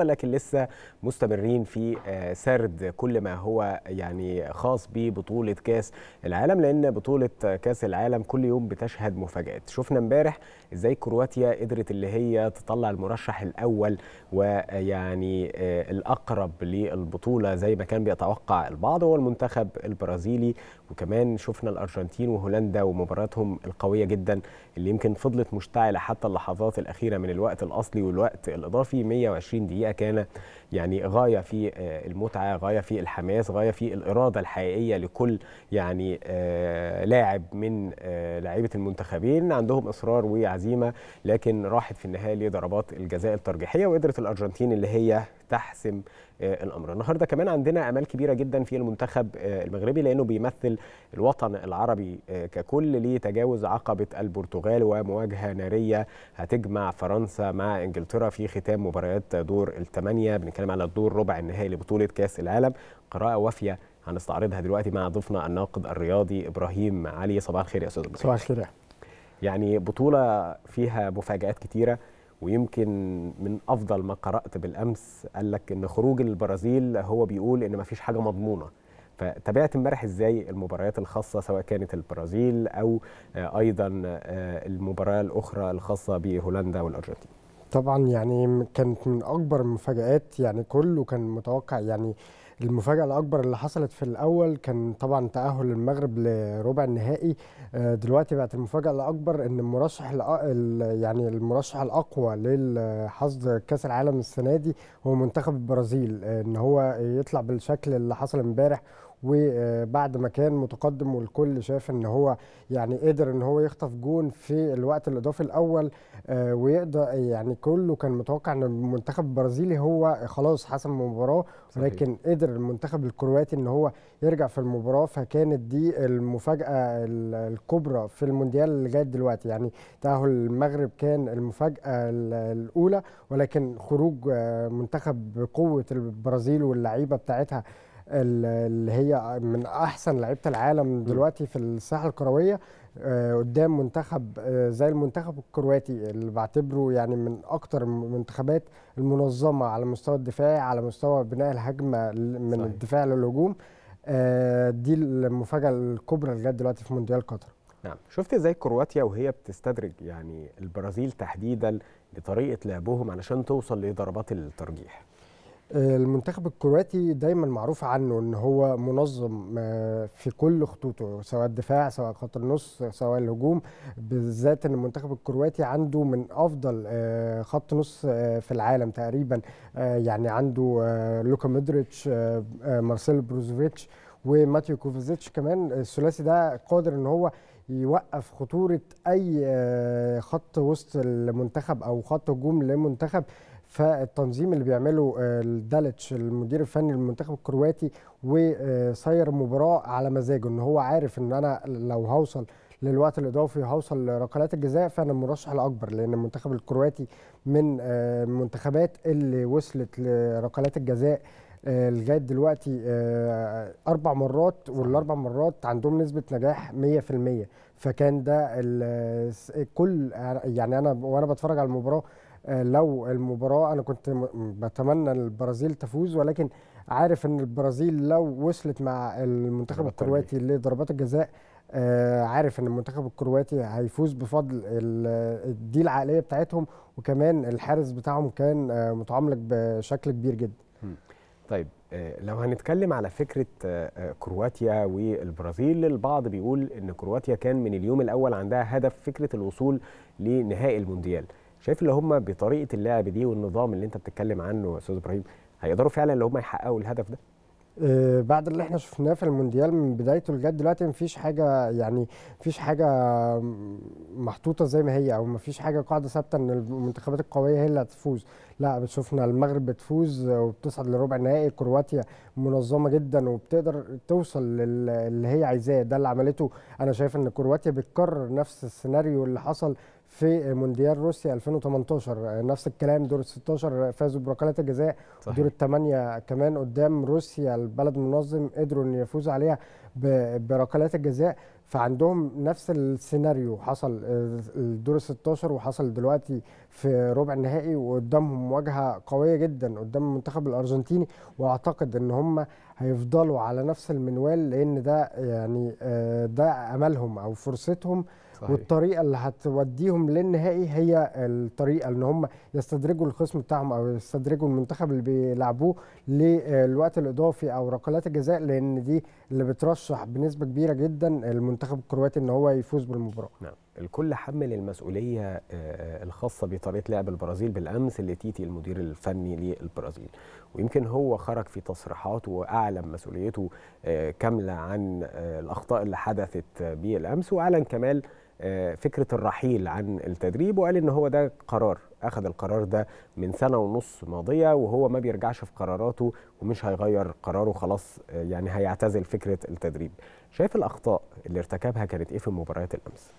لكن لسه مستمرين في آه، سرد كل ما هو يعني خاص ببطولة كاس العالم لأن بطولة كاس العالم كل يوم بتشهد مفاجآت شفنا امبارح ازاي كرواتيا قدرت اللي هي تطلع المرشح الأول ويعني آه، الأقرب للبطولة زي ما كان بيتوقع البعض هو المنتخب البرازيلي وكمان شفنا الارجنتين وهولندا ومباراتهم القويه جدا اللي يمكن فضلت مشتعله حتى اللحظات الاخيره من الوقت الاصلي والوقت الاضافي 120 دقيقه كان يعني غايه في آه، المتعه غايه في الحماس غايه في الاراده الحقيقيه لكل يعني آه، لاعب من آه، لعيبه المنتخبين عندهم اصرار وعزيمه لكن راحت في النهايه لضربات الجزاء الترجيحيه وقدرت الارجنتين اللي هي تحسم آه، الامر النهارده كمان عندنا امال كبيره جدا في المنتخب آه، المغربي لانه بيمثل الوطن العربي آه، ككل لتجاوز عقبه البرتغال ومواجهه ناريه هتجمع فرنسا مع انجلترا في ختام مباريات دور الثمانيه بنتكلم على الدور ربع النهائي لبطوله كاس العالم قراءه وافيه هنستعرضها دلوقتي مع ضيفنا الناقد الرياضي ابراهيم علي صباح الخير يا استاذ ابراهيم صباح الخير يعني بطوله فيها مفاجات كتيره ويمكن من افضل ما قرات بالامس قال لك ان خروج البرازيل هو بيقول ان ما فيش حاجه مضمونه فتابعت امبارح ازاي المباريات الخاصه سواء كانت البرازيل او آه، ايضا آه، المباراه الاخرى الخاصه بهولندا والارجنتين طبعا يعني كانت من اكبر المفاجات يعني كله كان متوقع يعني المفاجأة الأكبر اللي حصلت في الأول كان طبعا تأهل المغرب لربع النهائي آه، دلوقتي بقت المفاجأة الأكبر إن المرشح يعني المرشح الأقوى لحصد كأس العالم السنة دي هو منتخب البرازيل آه، إن هو يطلع بالشكل اللي حصل امبارح وبعد ما كان متقدم والكل شاف ان هو يعني قدر ان هو يخطف جون في الوقت الاضافي الاول آه، ويقدر يعني كله كان متوقع ان المنتخب البرازيلي هو خلاص حسم المباراه ولكن قدر المنتخب الكرواتي ان هو يرجع في المباراه فكانت دي المفاجاه الكبرى في المونديال لغايه دلوقتي يعني تاهل المغرب كان المفاجاه الاولى ولكن خروج آه، منتخب بقوه البرازيل واللعيبه بتاعتها اللي هي من احسن لعيبه العالم دلوقتي في الساحه الكرويه آه، قدام منتخب آه، زي المنتخب الكرواتي اللي بعتبره يعني من اكتر المنتخبات المنظمه على مستوى الدفاع على مستوى بناء الهجمه من صحيح. الدفاع للهجوم آه، دي المفاجاه الكبرى اللي جت دلوقتي في مونديال قطر نعم شفت ازاي كرواتيا وهي بتستدرج يعني البرازيل تحديدا لطريقه لعبهم علشان توصل لضربات الترجيح المنتخب الكرواتي دايما معروف عنه ان هو منظم آه، في كل خطوطه سواء الدفاع سواء خط النص سواء الهجوم بالذات ان المنتخب الكرواتي عنده من افضل آه، خط نص آه، في العالم تقريبا يعني عنده لوكا مودريتش مارسيل بروزوفيتش وماتيو كوفيزيتش كمان الثلاثي ده قادر ان هو يوقف خطوره اي خط وسط المنتخب او خط هجوم للمنتخب فالتنظيم اللي بيعمله آه، الدالتش المدير الفني للمنتخب الكرواتي وصير مباراه على مزاجه ان هو عارف ان انا لو هوصل للوقت الاضافي هوصل لركلات الجزاء فانا المرشح الاكبر لان المنتخب الكرواتي من آه، المنتخبات اللي وصلت لركلات الجزاء آه، لغايه دلوقتي اربع مرات والاربع مرات عندهم نسبه نجاح 100% فكان ده كل يعني انا وانا بتفرج على المباراه آه، لو المباراه انا كنت بتمنى البرازيل تفوز ولكن عارف ان البرازيل لو وصلت مع المنتخب الكرواتي لضربات الجزاء آه، عارف ان المنتخب الكرواتي هيفوز بفضل دي العقليه بتاعتهم وكمان الحارس بتاعهم كان متعاملك آه، متعمق بشكل كبير جدا طيب لو هنتكلم على فكره كرواتيا والبرازيل البعض بيقول ان كرواتيا كان من اليوم الاول عندها هدف فكره الوصول لنهائي المونديال شايف اللي هم بطريقه اللعب دي والنظام اللي انت بتتكلم عنه يا استاذ ابراهيم هيقدروا فعلا اللي هم يحققوا الهدف ده آه، بعد اللي احنا شفناه في المونديال من بدايته لغايه دلوقتي مفيش حاجه يعني مفيش حاجه محطوطه زي ما هي او مفيش حاجه قاعده ثابته ان المنتخبات القويه هي اللي هتفوز لا شفنا المغرب بتفوز وبتصعد لربع نهائي كرواتيا منظمه جدا وبتقدر توصل للي هي عايزاه ده اللي عملته انا شايف ان كرواتيا بتكرر نفس السيناريو اللي حصل في مونديال روسيا 2018 نفس الكلام دور ال 16 فازوا بركلات الجزاء دور الثمانيه كمان قدام روسيا البلد المنظم قدروا ان يفوزوا عليها بركلات الجزاء فعندهم نفس السيناريو حصل آه، الدور ال 16 وحصل دلوقتي في ربع النهائي وقدامهم مواجهه قويه جدا قدام المنتخب الارجنتيني واعتقد ان هم هيفضلوا على نفس المنوال لان ده يعني آه، ده املهم او فرصتهم صحيح. والطريقه اللي هتوديهم للنهائي هي الطريقه ان هم يستدرجوا الخصم بتاعهم او يستدرجوا المنتخب اللي بيلعبوه للوقت الاضافي او ركلات الجزاء لان دي اللي بترشح بنسبه كبيره جدا المنتخب الكرواتي ان هو يفوز بالمباراه. نعم. الكل حمل المسؤوليه آه، آه، الخاصه بطريقه لعب البرازيل بالامس لتيتي المدير الفني للبرازيل ويمكن هو خرج في تصريحاته واعلن مسؤوليته آه، كامله عن الاخطاء اللي حدثت بالامس واعلن كمال فكره الرحيل عن التدريب وقال ان هو ده قرار اخذ القرار ده من سنه ونص ماضيه وهو ما بيرجعش في قراراته ومش هيغير قراره خلاص آه، يعني هيعتزل فكره التدريب شايف الاخطاء اللي ارتكبها كانت ايه في مباريات الامس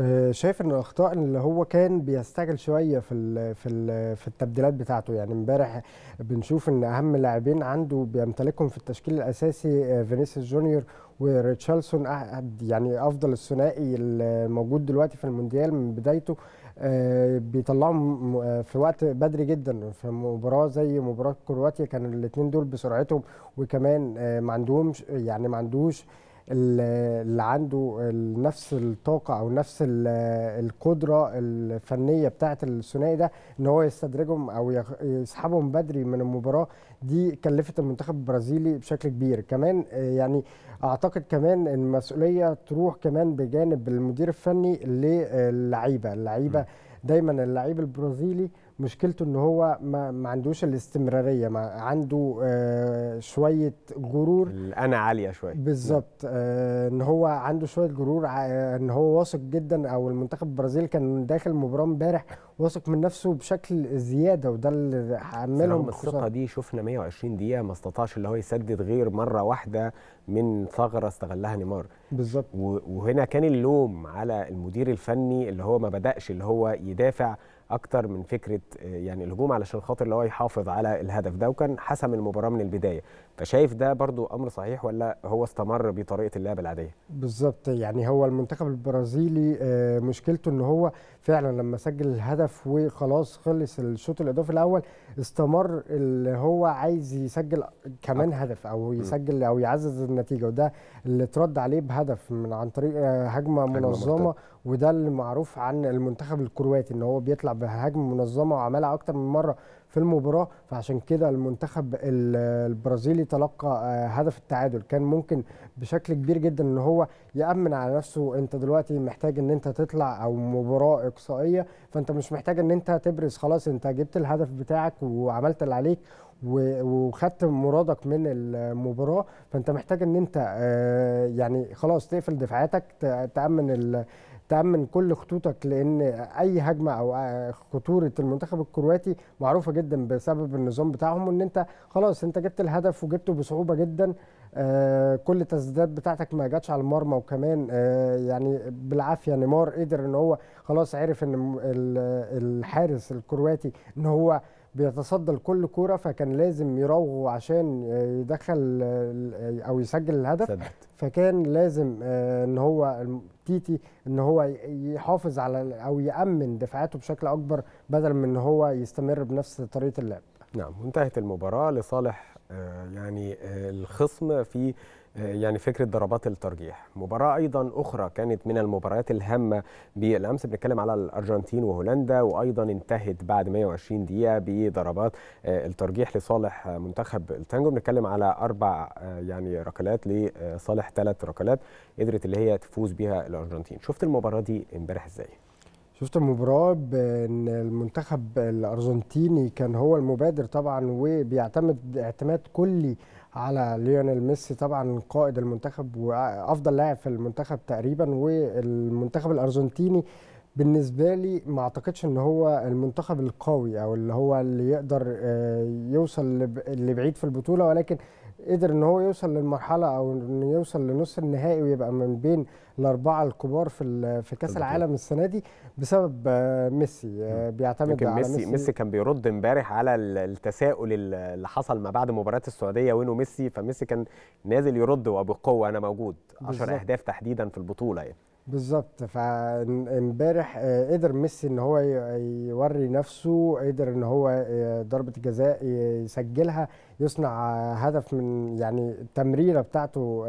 آه، شايف ان الاخطاء اللي هو كان بيستعجل شويه في الـ في الـ في التبديلات بتاعته يعني امبارح بنشوف ان اهم لاعبين عنده بيمتلكهم في التشكيل الاساسي آه، فينيسيوس جونيور وريتشارلسون يعني افضل الثنائي الموجود دلوقتي في المونديال من بدايته آه، بيطلعهم في وقت بدري جدا في مباراه زي مباراه كرواتيا كانوا الاثنين دول بسرعتهم وكمان ما عندهمش يعني ما عندوش اللي عنده نفس الطاقه او نفس القدره الفنيه بتاعه الثنائي ده ان هو يستدرجهم او يسحبهم بدري من المباراه دي كلفت المنتخب البرازيلي بشكل كبير كمان آه، يعني اعتقد كمان المسؤوليه تروح كمان بجانب المدير الفني للعيبه اللعيبه دايما اللعيب البرازيلي مشكلته ان هو ما, ما عندوش الاستمراريه ما عنده آه شويه غرور انا عاليه شويه بالظبط آه ان هو عنده شويه غرور آه ان هو واثق جدا او المنتخب البرازيلي كان داخل مباراه امبارح واثق من نفسه بشكل زياده وده اللي عملهم الثقه دي شفنا 120 دقيقه ما استطاعش اللي هو يسدد غير مره واحده من ثغره استغلها نيمار بالظبط وهنا كان اللوم على المدير الفني اللي هو ما بداش اللي هو يدافع اكتر من فكره آه، يعني الهجوم علشان خاطر اللي هو يحافظ على الهدف ده وكان حسم المباراه من البدايه فشايف ده برضو امر صحيح ولا هو استمر بطريقه اللعب العاديه بالظبط يعني هو المنتخب البرازيلي آه، مشكلته ان هو فعلا لما سجل الهدف وخلاص خلص الشوط الاضافي الاول استمر اللي هو عايز يسجل كمان هدف او يسجل او يعزز النتيجه وده اللي اترد عليه بهدف من عن طريق آه، هجمه منظمه وده اللي معروف عن المنتخب الكرواتي ان هو بيطلع بهجمه منظمه وعملها اكتر من مره في المباراه فعشان كده المنتخب البرازيلي تلقى آه، هدف التعادل كان ممكن بشكل كبير جدا ان هو يامن على نفسه انت دلوقتي محتاج ان انت تطلع او مباراه اقصائيه فانت مش محتاج ان انت تبرز خلاص انت جبت الهدف بتاعك وعملت اللي عليك وخدت مرادك من المباراه فانت محتاج ان انت آه، يعني خلاص تقفل دفاعاتك تامن تأمن كل خطوطك لأن أي هجمة أو خطورة المنتخب الكرواتي معروفة جدا بسبب النظام بتاعهم وإن أنت خلاص أنت جبت الهدف وجبته بصعوبة جدا آه، كل التسديدات بتاعتك ما جاتش على المرمى وكمان آه، يعني بالعافيه نيمار قدر ان هو خلاص عرف ان الحارس الكرواتي ان هو بيتصدى لكل كوره فكان لازم يراوغه عشان آه، يدخل آه، او يسجل الهدف سبت. فكان لازم آه، ان هو تيتي ان هو يحافظ على او يامن دفاعاته بشكل اكبر بدل من ان هو يستمر بنفس طريقه اللعب نعم وانتهت المباراة لصالح آه، يعني آه، الخصم في آه، يعني فكره ضربات الترجيح مباراه ايضا اخرى كانت من المباريات الهامه بالامس بنتكلم على الارجنتين وهولندا وايضا انتهت بعد 120 دقيقه بضربات الترجيح لصالح منتخب التانجو بنتكلم على اربع يعني ركلات لصالح ثلاث ركلات قدرت اللي هي تفوز بها الارجنتين شفت المباراه دي امبارح ازاي شفت المباراة بأن المنتخب الأرجنتيني كان هو المبادر طبعا وبيعتمد اعتماد كلي على ليونيل ميسي طبعا قائد المنتخب وأفضل لاعب في المنتخب تقريبا والمنتخب الأرجنتيني بالنسبة لي ما أعتقدش أن هو المنتخب القوي أو اللي هو اللي يقدر آه، يوصل لبعيد في البطولة ولكن قدر ان هو يوصل للمرحله او انه يوصل لنص النهائي ويبقى من بين الاربعه الكبار في في كاس العالم السنه دي بسبب ميسي آه، بيعتمد على ميسي ميسي, ميسي كان بيرد امبارح على التساؤل اللي حصل ما بعد مباراه السعوديه وينه ميسي فميسي كان نازل يرد وبقوه انا موجود 10 اهداف تحديدا في البطوله يعني بالظبط فامبارح آه، قدر ميسي ان هو يوري نفسه قدر ان هو آه، ضربه الجزاء يسجلها يصنع آه، هدف من يعني التمريره بتاعته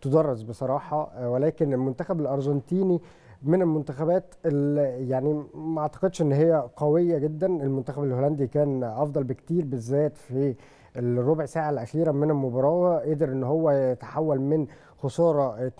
تدرس بصراحه ولكن المنتخب الارجنتيني من المنتخبات اللي يعني ما اعتقدش ان هي قويه جدا المنتخب الهولندي كان افضل بكتير بالذات في الربع ساعه الاخيره من المباراه قدر ان هو يتحول من خساره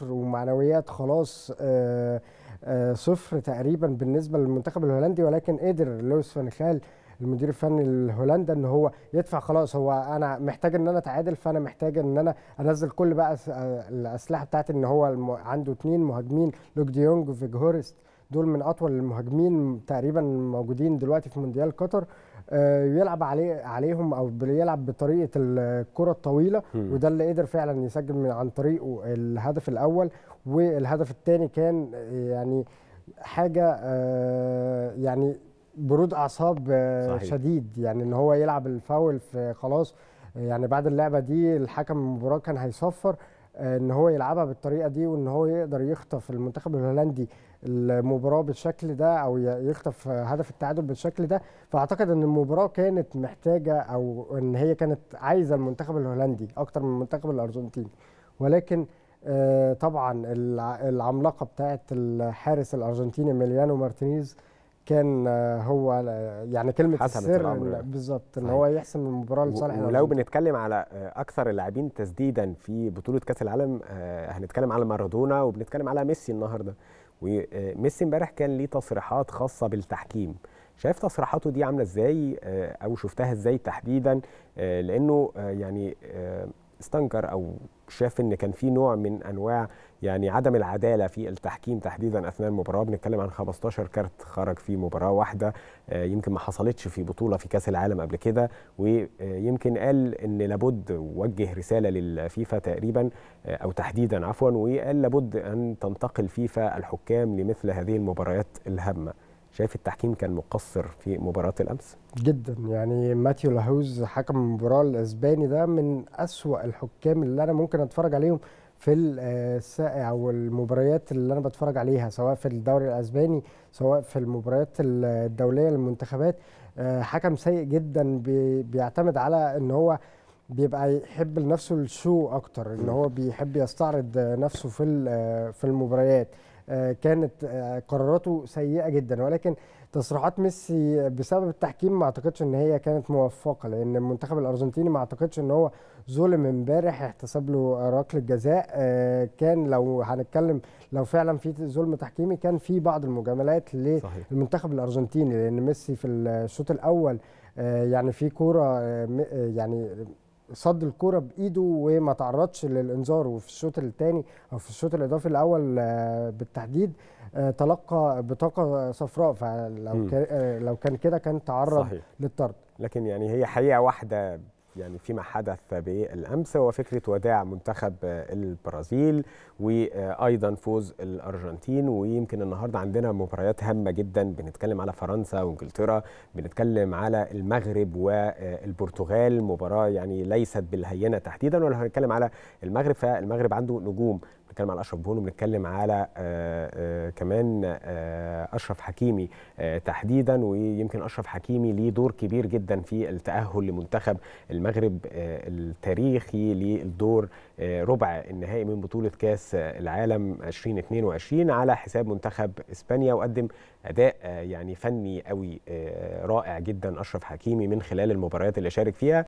2-0 ومعنويات خلاص آه، آه، صفر تقريبا بالنسبه للمنتخب الهولندي ولكن قدر لويس فان خال المدير الفني الهولندا ان هو يدفع خلاص هو انا محتاج ان انا اتعادل فانا محتاج ان انا انزل كل بقى آه، الاسلحه بتاعتي ان هو عنده اثنين مهاجمين لوك ديونج وفيج هورست دول من اطول المهاجمين تقريبا موجودين دلوقتي في مونديال قطر آه، يلعب عليه عليهم او بيلعب بطريقه الكره الطويله وده اللي قدر فعلا يسجل من عن طريقه الهدف الاول والهدف الثاني كان آه، يعني حاجه آه، يعني برود اعصاب صحيح. شديد يعني ان هو يلعب الفاول في خلاص يعني بعد اللعبه دي الحكم المباراه كان هيصفر آه، ان هو يلعبها بالطريقه دي وان هو يقدر يخطف المنتخب الهولندي المباراه بالشكل ده او يخطف هدف التعادل بالشكل ده فاعتقد ان المباراه كانت محتاجه او ان هي كانت عايزه المنتخب الهولندي اكتر من المنتخب الارجنتيني ولكن آه، طبعا العملاقه بتاعه الحارس الارجنتيني ميليانو مارتينيز كان هو يعني كلمه حسن السر بالظبط ان أيوة. هو يحسم المباراه لصالح ولو بنتكلم على اكثر اللاعبين تسديدا في بطوله كاس العالم آه، هنتكلم على مارادونا وبنتكلم على ميسي النهارده وميسي آه، امبارح كان ليه تصريحات خاصه بالتحكيم شايف تصريحاته دي عامله ازاي آه، او شفتها ازاي تحديدا لانه يعني استنكر او شاف ان كان في نوع من انواع يعني عدم العداله في التحكيم تحديدا اثناء المباراه بنتكلم عن 15 كارت خرج في مباراه واحده آه، يمكن ما حصلتش في بطوله في كاس العالم قبل كده ويمكن قال ان لابد وجه رساله للفيفا تقريبا آه، او تحديدا عفوا وقال لابد ان تنتقل فيفا الحكام لمثل هذه المباريات الهامه شايف التحكيم كان مقصر في مباراة الأمس؟ جدا يعني ماتيو لاهوز حكم المباراة الأسباني ده من أسوأ الحكام اللي أنا ممكن أتفرج عليهم في الساعة أو المباريات اللي أنا بتفرج عليها سواء في الدوري الأسباني سواء في المباريات الدولية للمنتخبات آه، حكم سيء جدا بيعتمد على إن هو بيبقى يحب لنفسه الشو أكتر إن هو بيحب يستعرض نفسه في في المباريات آه، كانت آه، قراراته سيئه جدا ولكن تصريحات ميسي بسبب التحكيم ما اعتقدش ان هي كانت موفقه لان المنتخب الارجنتيني ما اعتقدش ان هو ظلم امبارح احتسب له ركله جزاء آه، كان لو هنتكلم لو فعلا في ظلم تحكيمي كان في بعض المجاملات للمنتخب الارجنتيني لان ميسي في الشوط الاول يعني في كوره يعني صد الكرة بايده وما تعرضش للانذار وفي الشوط الثاني او في الشوط الاضافي الاول آه، بالتحديد آه، تلقى بطاقه صفراء فلو كان آه، لو كان كده كان تعرض للطرد لكن يعني هي حقيقه واحده يعني فيما حدث بالامس هو فكره وداع منتخب البرازيل وايضا فوز الارجنتين ويمكن النهارده عندنا مباريات هامه جدا بنتكلم على فرنسا وانجلترا بنتكلم على المغرب والبرتغال مباراه يعني ليست بالهينه تحديدا ولا هنتكلم على المغرب فالمغرب عنده نجوم بنتكلم على اشرف بونو بنتكلم على آآ آه، آآ آه، كمان آآ آه، اشرف حكيمي تحديدا ويمكن اشرف حكيمي ليه دور كبير جدا في التاهل لمنتخب المغرب آه، التاريخي للدور آه، ربع النهائي من بطولة كاس آه، العالم 2022 على حساب منتخب إسبانيا وقدم أداء يعني فني قوي رائع جدا أشرف حكيمي من خلال المباريات اللي شارك فيها